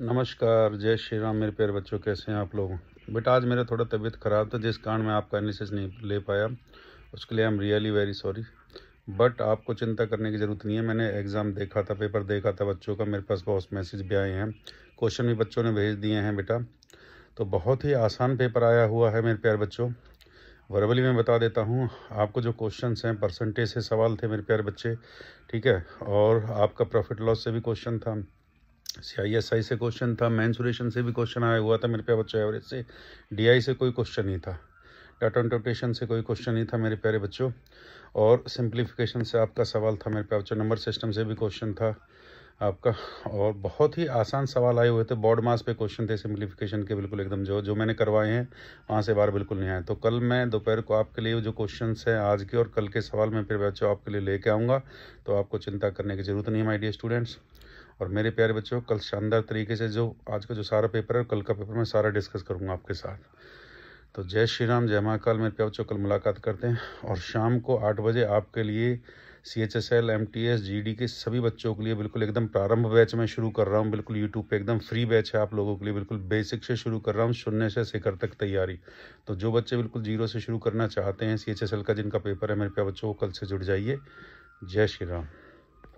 नमस्कार जय श्री राम मेरे प्यारे बच्चों कैसे हैं आप लोग बेटा आज मेरा थोड़ा तबीयत ख़राब था जिस कारण मैं आपका एनालिसिस नहीं ले पाया उसके लिए I am really very sorry but आपको चिंता करने की ज़रूरत नहीं है मैंने एग्ज़ाम देखा था पेपर देखा था बच्चों का मेरे पास बहुत मैसेज भी आए हैं क्वेश्चन भी बच्चों ने भेज दिए हैं बेटा तो बहुत ही आसान पेपर आया हुआ है मेरे प्यारे बच्चों वर्बली मैं बता देता हूँ आपको जो क्वेश्चन हैं परसेंटेज से सवाल थे मेरे प्यारे बच्चे ठीक है और आपका प्रॉफिट लॉस से भी क्वेश्चन था सीआईएसआई से क्वेश्चन था मैंसुरेशन से भी क्वेश्चन आया हुआ था मेरे प्यारे बच्चों एवरेज से डीआई से कोई क्वेश्चन नहीं था डाटा इंटरप्रिटेशन से कोई क्वेश्चन नहीं था मेरे प्यारे बच्चों और सिंप्लीफिकेशन से आपका सवाल था मेरे प्यारे बच्चों नंबर सिस्टम से भी क्वेश्चन था आपका और बहुत ही आसान सवाल आए हुए थे बॉर्ड मास पे क्वेश्चन थे सिम्प्लीफिकेशन के बिल्कुल एकदम जो जो मैंने करवाए हैं वहाँ से बार बिल्कुल नहीं आए तो कल मैं दोपहर को आपके लिए जो क्वेश्चन हैं आज के और कल के सवाल मैं फिर बच्चों आपके लिए लेके आऊँगा तो आपको चिंता करने की ज़रूरत नहीं है माई डियर स्टूडेंट्स और मेरे प्यारे बच्चों कल शानदार तरीके से जो आज का जो सारा पेपर है कल का पेपर मैं सारा डिस्कस करूँगा आपके साथ तो जय श्री राम जय महाकाल मेरे प्यार बच्चों कल मुलाकात करते हैं और शाम को आठ बजे आपके लिए C H S L M T S G D के सभी बच्चों के लिए बिल्कुल एकदम प्रारंभ बैच में शुरू कर रहा हूँ बिल्कुल यूट्यूब पे एकदम फ्री बैच है आप लोगों के लिए बिल्कुल बेसिक से शुरू कर रहा हूँ शून्य से शिखर तक तैयारी तो जो बच्चे बिल्कुल जीरो से शुरू करना चाहते हैं सी एच एस एल का जिनका पेपर है मेरे प्यार बच्चों को कल से जुड़ जाइए जय श्री राम